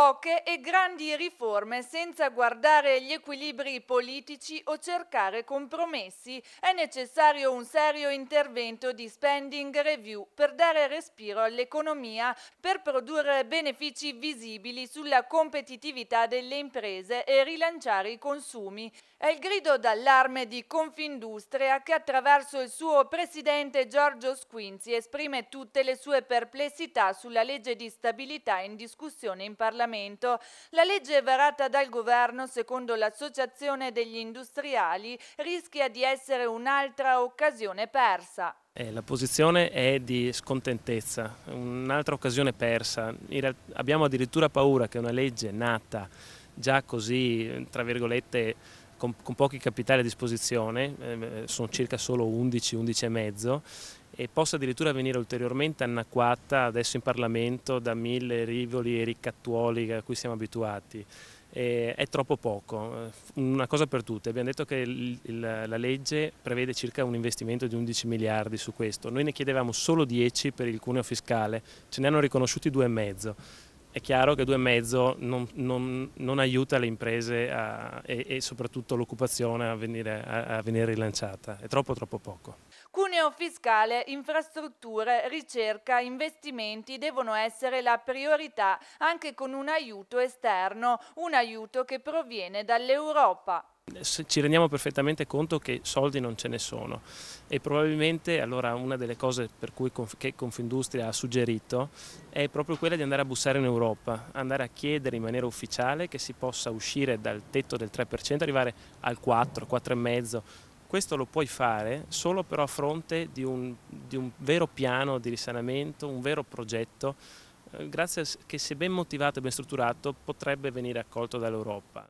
poche e grandi riforme senza guardare gli equilibri politici o cercare compromessi. È necessario un serio intervento di spending review per dare respiro all'economia, per produrre benefici visibili sulla competitività delle imprese e rilanciare i consumi. È il grido d'allarme di Confindustria che attraverso il suo presidente Giorgio Squinzi esprime tutte le sue perplessità sulla legge di stabilità in discussione in Parlamento. Parlamento, la legge varata dal governo, secondo l'Associazione degli Industriali, rischia di essere un'altra occasione persa. Eh, la posizione è di scontentezza, un'altra occasione persa. abbiamo addirittura paura che una legge nata già così, tra virgolette, con, con pochi capitali a disposizione, eh, eh sono circa solo 11, 11 e mezzo, e possa addirittura venire ulteriormente anacquata adesso in Parlamento da mille rivoli e ricattuoli a cui siamo abituati. è troppo poco, eh, una cosa per tutte, abbiamo detto che la legge prevede circa un investimento di 11 miliardi su questo, noi ne chiedevamo solo 10 per il cuneo fiscale, ce ne hanno riconosciuti due e mezzo è chiaro che 2,5 non, non, non aiuta le imprese a, e, e, soprattutto l'occupazione a venire, a, a venire rilanciata, è troppo troppo poco. Cuneo fiscale, infrastrutture, ricerca, investimenti devono essere la priorità anche con un aiuto esterno, un aiuto che proviene dall'Europa ci rendiamo perfettamente conto che soldi non ce ne sono e probabilmente allora una delle cose per cui che Confindustria ha suggerito è proprio quella di andare a bussare in Europa, andare a chiedere in maniera ufficiale che si possa uscire dal tetto del 3%, arrivare al 4, 4,5%. Questo lo puoi fare solo però a fronte di un, di un vero piano di risanamento, un vero progetto, eh, grazie a che se ben motivato e ben strutturato potrebbe venire accolto dall'Europa.